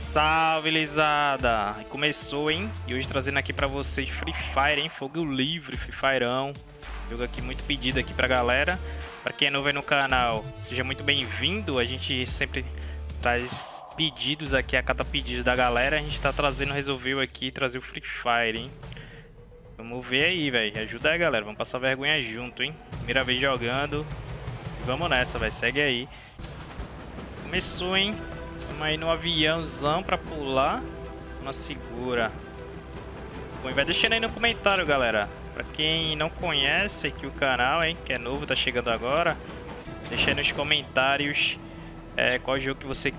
Salve, Lizada! Começou, hein? E hoje trazendo aqui pra vocês Free Fire, hein? Fogo livre, Free Fireão. Jogo aqui muito pedido aqui pra galera. Pra quem é novo aí no canal, seja muito bem-vindo. A gente sempre traz pedidos aqui, a cada pedido da galera. A gente tá trazendo, resolveu aqui trazer o Free Fire, hein? Vamos ver aí, velho. Ajuda aí, galera. Vamos passar vergonha junto, hein? Primeira vez jogando. E vamos nessa, vai Segue aí. Começou, hein? Estamos aí no aviãozão pra pular. Uma segura. Bom, vai deixando aí no comentário, galera. Pra quem não conhece aqui o canal, hein, que é novo, tá chegando agora. Deixa aí nos comentários é, qual jogo que você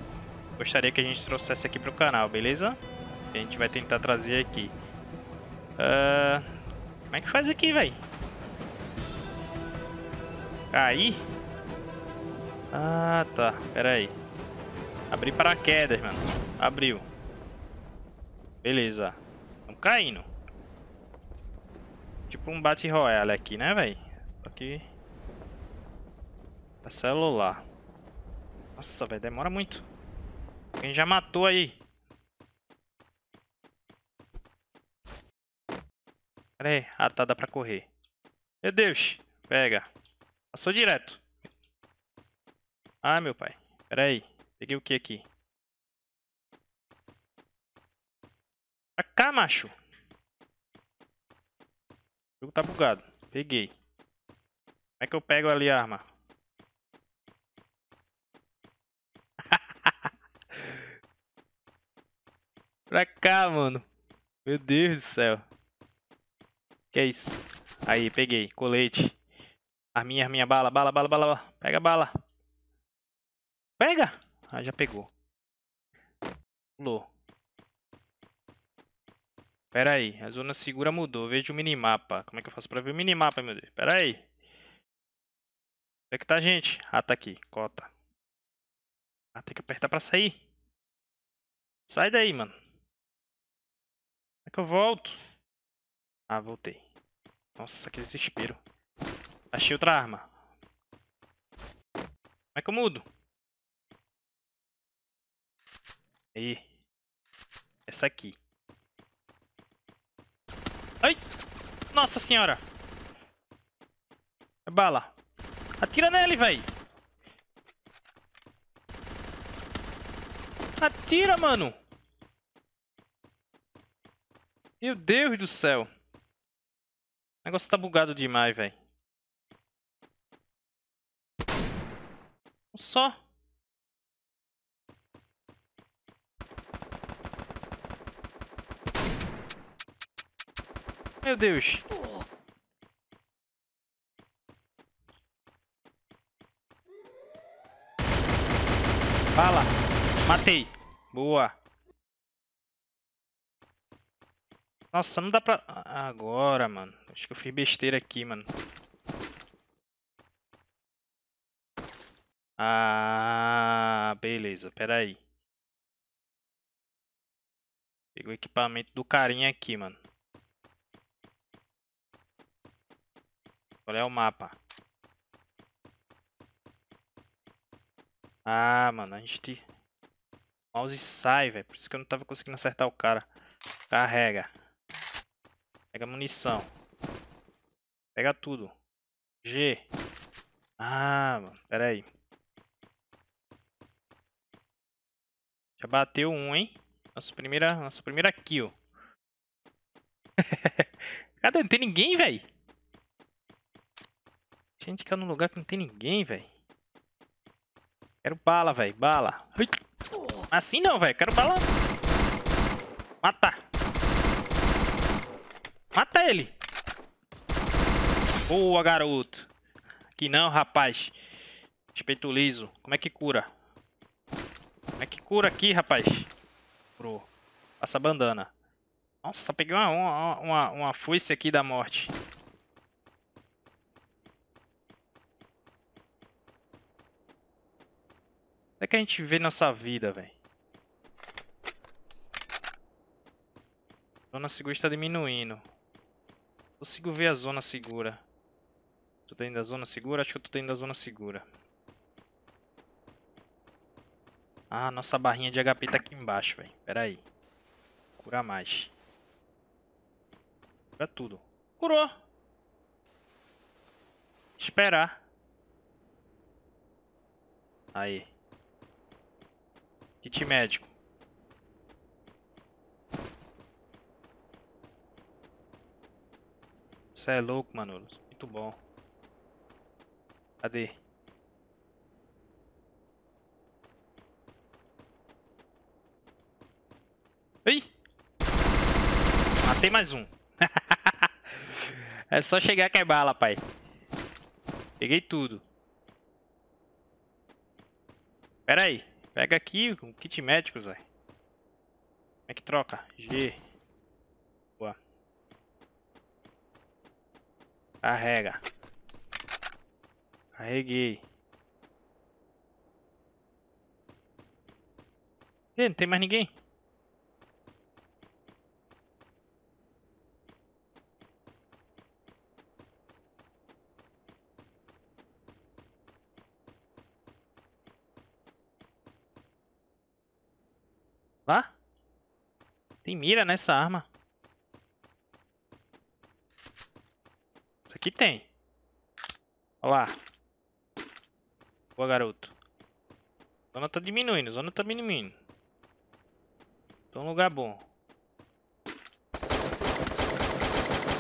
gostaria que a gente trouxesse aqui pro canal, beleza? A gente vai tentar trazer aqui. Uh, como é que faz aqui, véi? Cair? Ah, tá. Pera aí. Abri paraquedas, mano. Abriu. Beleza. Estão caindo. Tipo um bate Royale aqui, né, velho? Só que... É celular. Nossa, velho, demora muito. Quem já matou aí? Pera aí. Ah, tá, dá pra correr. Meu Deus. Pega. Passou direto. Ah, meu pai. Pera aí. Peguei o que aqui? Pra cá, macho. O jogo tá bugado. Peguei. Como é que eu pego ali a arma? pra cá, mano. Meu Deus do céu. Que é isso? Aí, peguei. Colete. Arminha, arminha, bala, bala, bala, bala. Pega a bala. Pega! Ah, já pegou. Pulou. Pera aí, a zona segura mudou. Veja o minimapa. Como é que eu faço pra ver o minimapa, meu Deus? Pera aí. Onde é que tá a gente? Ah, tá aqui. Cota. Ah, tem que apertar pra sair. Sai daí, mano. Como é que eu volto? Ah, voltei. Nossa, que desespero. Achei outra arma. Como é que eu mudo? E essa aqui. Ai! Nossa senhora! É bala. Atira nele, velho! Atira, mano! Meu Deus do céu. O negócio tá bugado demais, velho. Só. Meu Deus. Fala. Matei. Boa. Nossa, não dá pra... Ah, agora, mano. Acho que eu fiz besteira aqui, mano. Ah, beleza. Pera aí. Pegou o equipamento do carinha aqui, mano. Qual é o mapa? Ah, mano, a gente... O mouse sai, velho. Por isso que eu não tava conseguindo acertar o cara. Carrega. Pega munição. Pega tudo. G. Ah, mano, pera aí. Já bateu um, hein? Nossa primeira, nossa primeira kill. Cadê? Não tem ninguém, velho. A gente fica é num lugar que não tem ninguém, velho. Quero bala, velho. Bala. Ui. Assim não, velho. Quero bala. Mata. Mata ele. Boa, garoto. Aqui não, rapaz. Respeito liso. Como é que cura? Como é que cura aqui, rapaz? pro. Passa a bandana. Nossa, peguei uma, uma, uma, uma foice aqui da morte. é que a gente vê nossa vida, velho? Zona segura está diminuindo. Consigo ver a zona segura. Tô dentro da zona segura? Acho que eu tô dentro da zona segura. Ah, nossa barrinha de HP tá aqui embaixo, velho. Pera aí. Cura mais. Cura tudo. Curou! Esperar. Aí. Kit médico. Cê é louco, Manolo. Muito bom. Cadê? Ei! Matei mais um. é só chegar que é bala, pai. Peguei tudo. Pera aí. Pega aqui o um kit médico, Zé. Como é que troca? G. Boa. Carrega. Carreguei. E não tem mais ninguém? Tem mira nessa arma. Isso aqui tem. Olha lá. Boa, garoto. Zona tá diminuindo, zona tá diminuindo. Tô num lugar bom.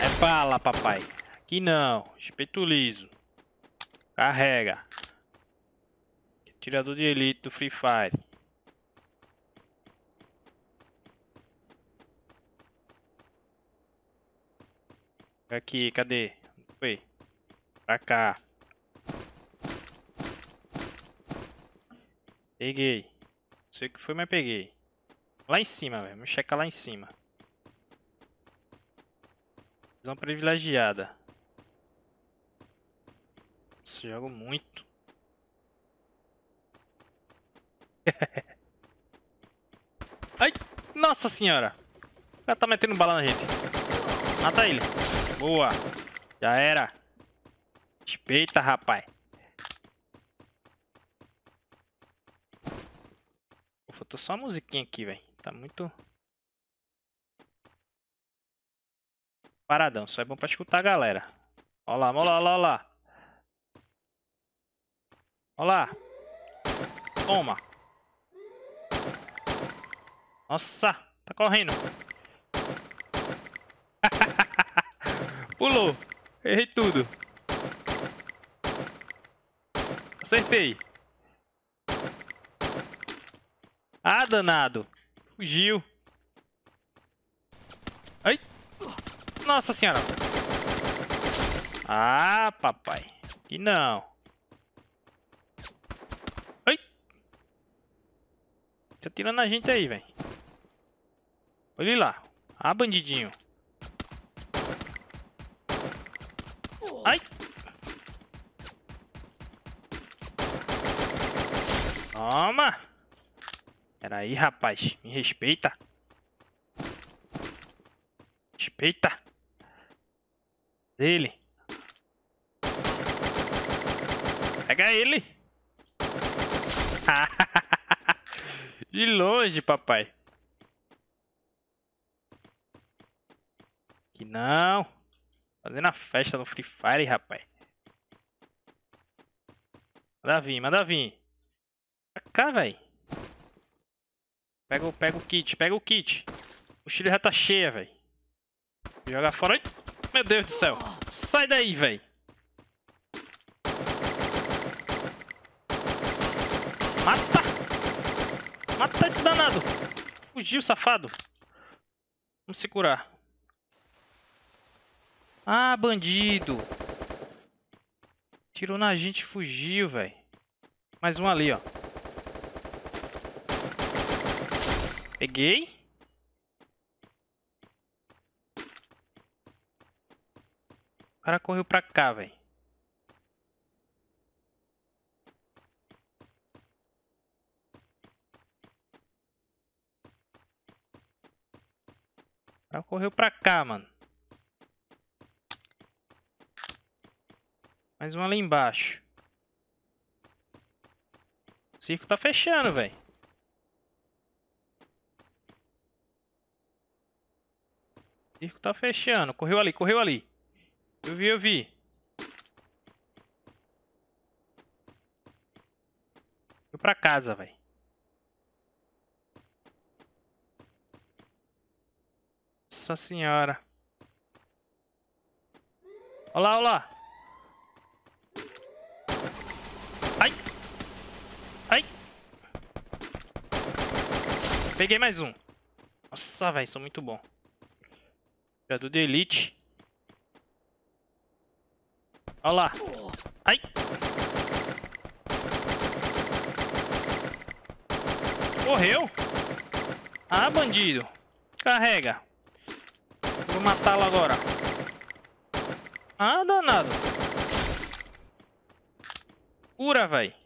É bala, papai. Aqui não. Espeto liso. Carrega. Tirador de elite do Free Fire. Aqui, cadê? Foi. Pra cá. Peguei. Não sei o que foi, mas peguei. Lá em cima, velho. Vamos checar lá em cima. Visão privilegiada. Nossa, jogo muito. Ai! Nossa senhora! O cara tá metendo bala na gente. Mata ele. Boa. Já era. Respeita, rapaz. faltou só a musiquinha aqui, velho. Tá muito... Paradão. Só é bom pra escutar a galera. Ó lá, ó lá, ó lá. Ó lá. Toma. Nossa. Tá correndo. Pulou. Errei tudo. Acertei. Ah, danado. Fugiu. Ai. Nossa senhora. Ah, papai. E não. Ai. Tá tirando a gente aí, velho. Olha lá. Ah, bandidinho. Ai! Toma! Peraí, rapaz. Me respeita. Respeita. Dele. Pega ele. De longe, papai. Que não. Fazendo a festa no Free Fire, rapaz. Manda vir, manda vir. Pra cá, velho. Pega, pega o kit, pega o kit. O Chile já tá cheia, velho. Joga fora. Ai, meu Deus do céu. Sai daí, velho. Mata! Mata esse danado. Fugiu, safado. Vamos segurar. Ah, bandido. Tirou na gente e fugiu, velho. Mais um ali, ó. Peguei. O cara correu pra cá, velho. O cara correu pra cá, mano. Mais uma lá embaixo. O circo tá fechando, velho. O circo tá fechando. Correu ali, correu ali. Eu vi, eu vi. Eu pra casa, velho. Nossa senhora. Olha lá, olha lá. Peguei mais um. Nossa, velho, sou muito bom. É do elite. Olha lá. Ai. Morreu. Ah, bandido. Carrega. Vou matá-lo agora. Ah, danado. Cura, velho.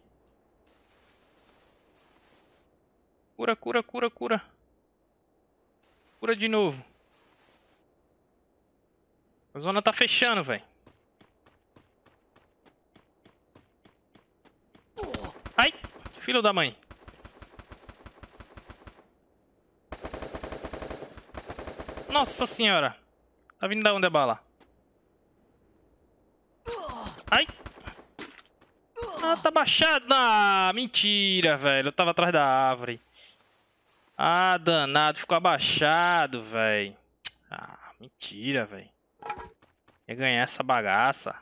Cura, cura, cura, cura. Cura de novo. A zona tá fechando, velho. Ai, filho da mãe. Nossa senhora. Tá vindo da onde a bala? Ai. Ah, tá baixado. Ah, mentira, velho. Eu tava atrás da árvore. Ah, danado, ficou abaixado, velho. Ah, mentira, velho. Ia ganhar essa bagaça.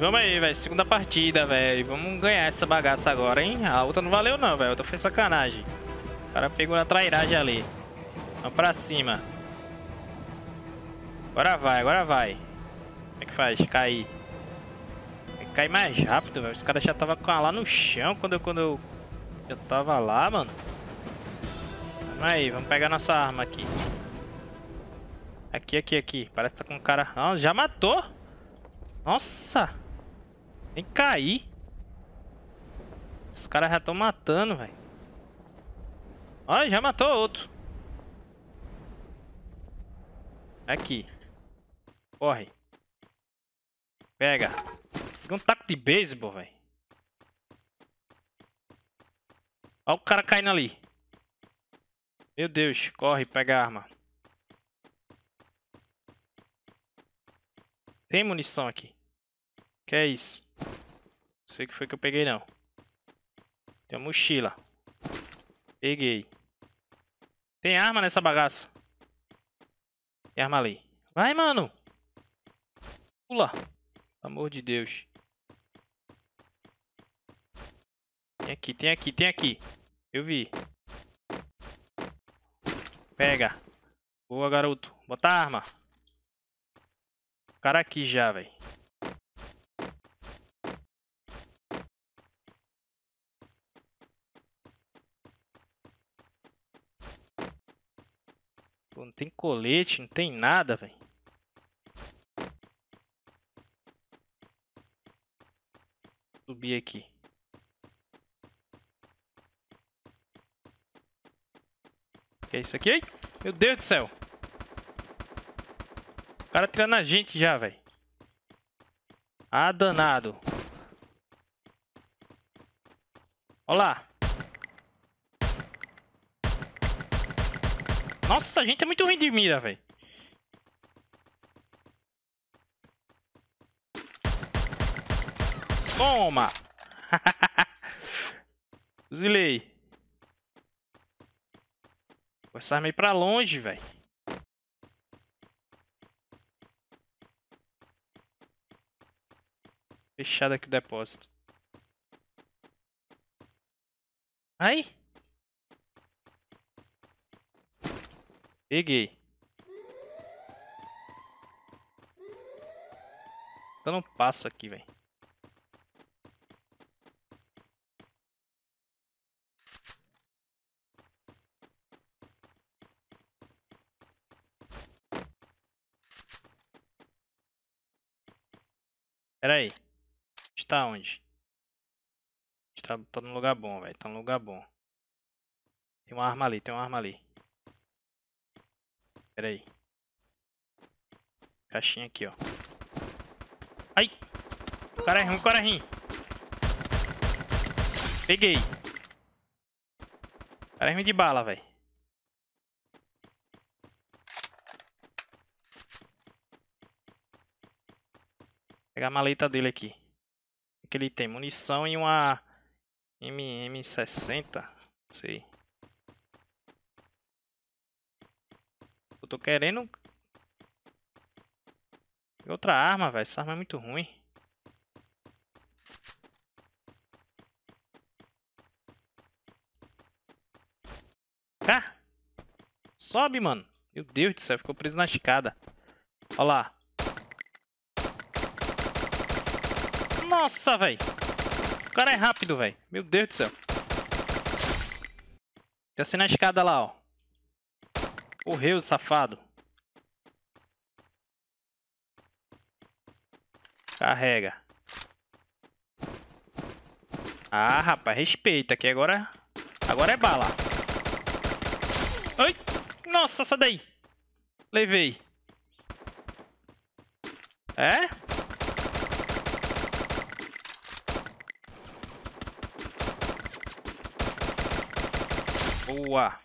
vamos aí, velho. Segunda partida, velho. Vamos ganhar essa bagaça agora, hein? A outra não valeu não, velho. A outra foi sacanagem. O cara pegou na trairagem ali. Vamos pra cima. Agora vai, agora vai. Como é que faz? Cair. Cai mais rápido, velho. Os caras já tava lá no chão quando eu, quando eu, eu tava lá, mano. Aí, vamos pegar nossa arma aqui. Aqui, aqui, aqui. Parece que tá com um cara... Ah, já matou? Nossa! Vem cair. Os caras já estão matando, velho. Olha, já matou outro. Aqui. Corre. Pega. Pega um taco de beisebol, velho. Olha o cara caindo ali. Meu Deus, corre, pega a arma. Tem munição aqui. Que é isso? Não sei o que foi que eu peguei, não. Tem uma mochila. Peguei. Tem arma nessa bagaça. Tem arma ali. Vai, mano! Pula. Pelo amor de Deus. Tem aqui, tem aqui, tem aqui. Eu vi. Pega. Boa, garoto. Bota a arma. O cara aqui já, velho. não tem colete, não tem nada, velho. Subir aqui. que é isso aqui? meu Deus do céu. O cara tirando a gente já, velho. Ah, danado. Olá. Nossa, a gente é muito ruim de mira, velho. Toma. Zilei essa arma aí pra longe, velho. Fechado aqui o depósito. Ai! Peguei. Então um passo aqui, velho. Pera aí. Está onde? Está, tô num lugar bom, velho. Tô tá num lugar bom. Tem uma arma ali, tem uma arma ali. Pera aí. Caixinha aqui, ó. Ai! O cara é ruim, o cara é ruim. Peguei. O cara é ruim de bala, velho. Pegar a maleta dele aqui. O que ele tem? Munição e uma MM60. Não sei. Eu tô querendo... E outra arma, velho. Essa arma é muito ruim. Cá! Sobe, mano. Meu Deus do céu, ficou preso na escada. Olha lá. Nossa, velho. O cara é rápido, velho. Meu Deus do céu. Tá assim na escada lá, ó. Correu, safado. Carrega. Ah, rapaz, respeita, que agora... Agora é bala. Oi! Nossa, essa daí! Levei. É? Boa.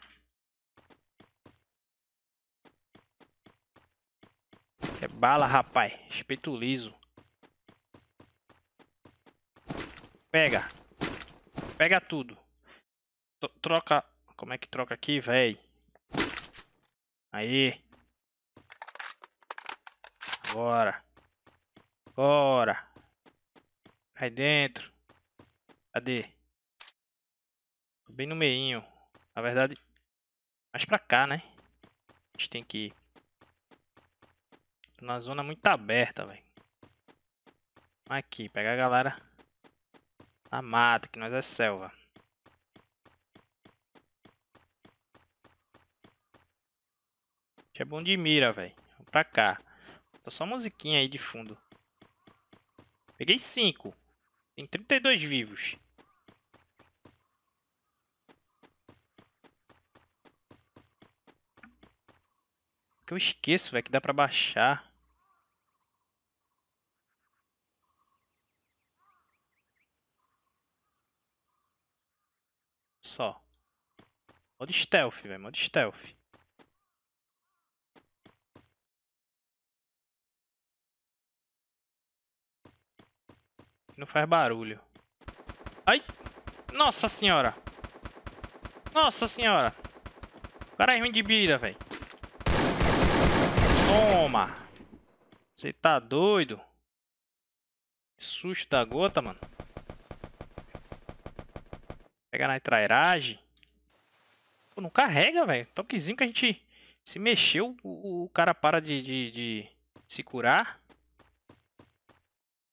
É bala, rapaz. Espeto liso. Pega. Pega tudo. T troca. Como é que troca aqui, velho? Aí. Bora. Bora. Aí dentro. Cadê? Bem no meinho. Na verdade, mais pra cá, né? A gente tem que ir. na zona muito aberta, velho. Aqui, pegar a galera na mata, que nós é selva. é bom de mira, velho. Vamos pra cá. Tá só musiquinha aí de fundo. Peguei 5. Tem 32 vivos. Que eu esqueço, velho, que dá pra baixar. Só. Modo stealth, velho, modo stealth. Não faz barulho. Ai! Nossa senhora! Nossa senhora! Para cara é de bira, velho. Toma! Você tá doido? Que susto da gota, mano. Pega na trairagem. Pô, não carrega, velho. Toquezinho que a gente se mexeu, o, o cara para de, de, de se curar.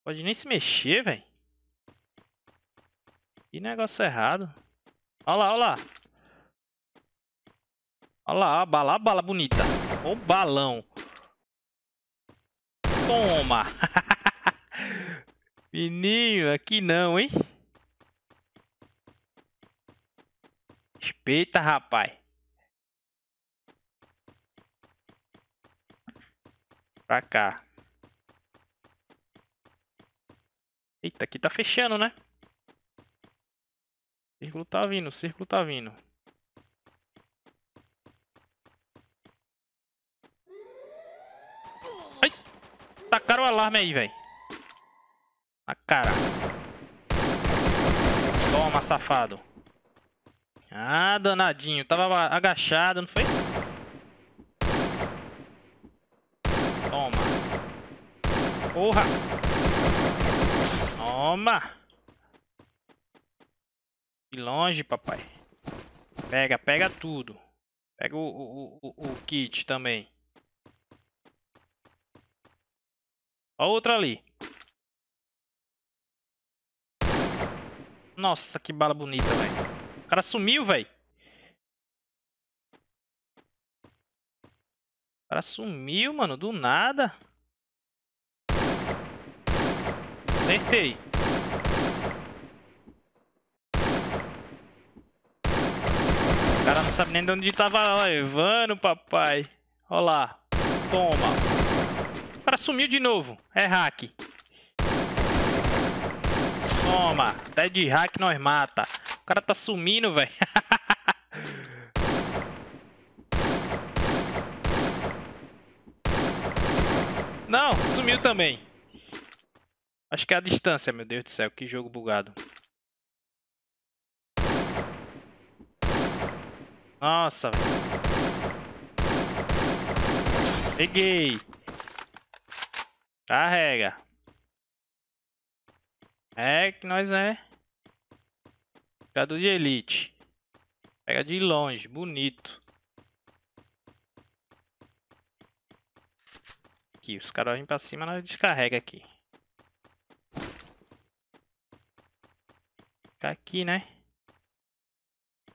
Pode nem se mexer, velho. Que negócio errado. Olha lá, olha lá. Olha lá, a bala, a bala bonita. Ô balão. Toma! Menino, aqui não, hein? Respeita, rapaz. Pra cá. Eita, aqui tá fechando, né? O círculo tá vindo, o círculo tá vindo. Tacaram o alarme aí, velho. Ah, Na cara. Toma, safado. Ah, danadinho. Tava agachado, não foi? Toma. Porra. Toma. De longe, papai. Pega, pega tudo. Pega o, o, o, o kit também. A outra ali. Nossa, que bala bonita, velho. O cara sumiu, velho. O cara sumiu, mano, do nada. Acertei. O cara não sabe nem de onde tava levando, papai. Olha lá. Toma cara sumiu de novo. É hack. Toma. Até de hack nós mata. O cara tá sumindo, velho. Não, sumiu também. Acho que é a distância, meu Deus do céu. Que jogo bugado. Nossa. Peguei. Carrega. Tá, é que nós é. Jogador de elite. Pega de longe, bonito. Aqui, os caras vêm pra cima, nós descarrega aqui. Fica aqui, né?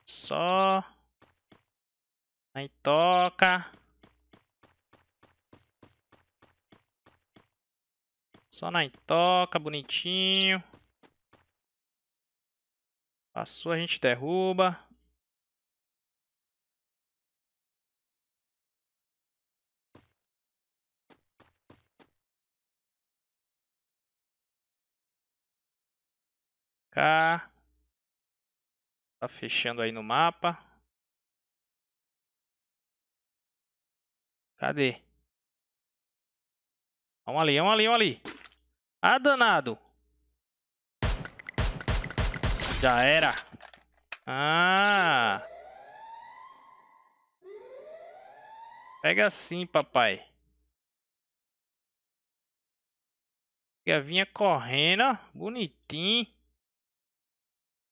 Só. Aí toca. Só na toca bonitinho. Passou, a gente derruba. Cá. Tá fechando aí no mapa. Cadê? Um ali, um ali, um ali. Ah, danado. Já era. Ah. Pega assim, papai. Eu vinha correndo, bonitinho.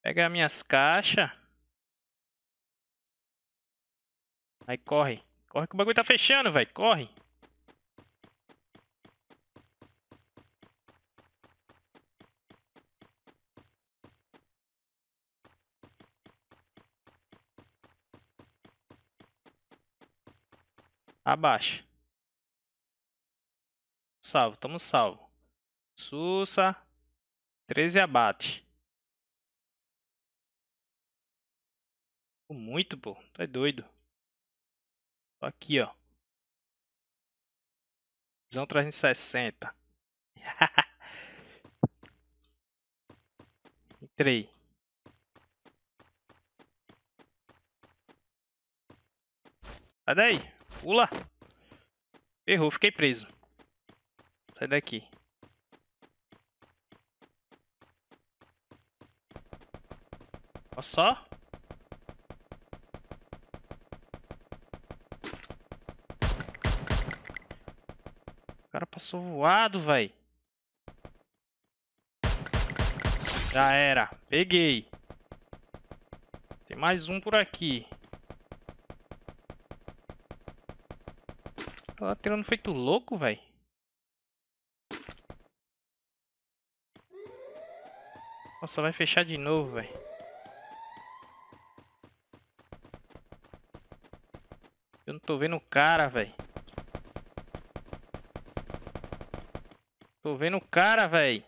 Pega minhas caixas. Aí corre. Corre que o bagulho tá fechando, velho. Corre. Abaixa. Salvo, estamos salvo. Sussa. 13 abate Muito, pô. tá é doido. Tô aqui, ó. Visão 360. Entrei. Sai daí. Pula. Errou, fiquei preso. Sai daqui. Olha só. O cara passou voado, véi. Já era. Peguei. Tem mais um por aqui. Tô tá atirando feito louco, velho. Nossa, vai fechar de novo, velho. Eu não tô vendo o cara, velho. Tô vendo o cara, velho.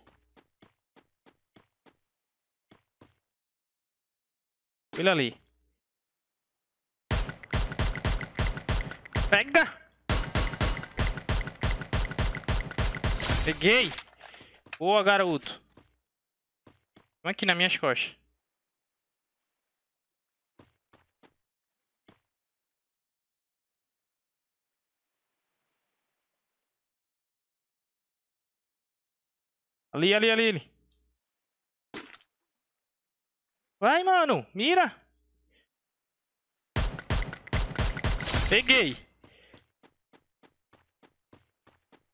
Olha ali. Pega! Peguei! Boa, garoto. Vem aqui nas minhas costas. Ali, ali, ali, ali. Vai, mano. Mira. Peguei.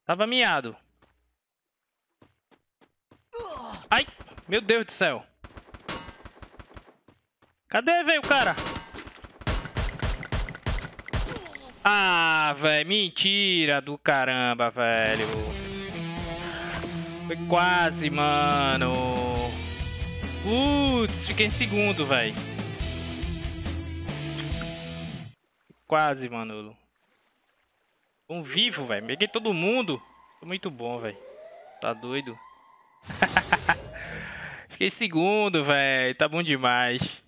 Tava miado. Ai, meu Deus do céu. Cadê, velho, o cara? Ah, velho, mentira do caramba, velho. Foi quase, mano. Putz, fiquei em segundo, velho. Quase, mano. Um vivo, velho. Peguei todo mundo. Tô muito bom, velho. Tá doido. Fiquei segundo, velho. Tá bom demais.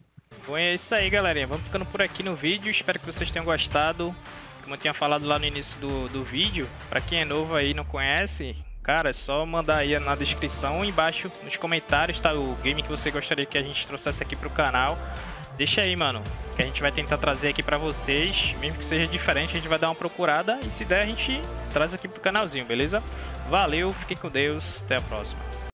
Bom, é isso aí, galerinha. Vamos ficando por aqui no vídeo. Espero que vocês tenham gostado. Como eu tinha falado lá no início do, do vídeo, para quem é novo aí e não conhece, cara, é só mandar aí na descrição ou embaixo nos comentários, tá? O game que você gostaria que a gente trouxesse aqui pro canal. Deixa aí, mano, que a gente vai tentar trazer aqui para vocês. Mesmo que seja diferente, a gente vai dar uma procurada e se der, a gente traz aqui pro canalzinho, beleza? Valeu, fiquem com Deus, até a próxima.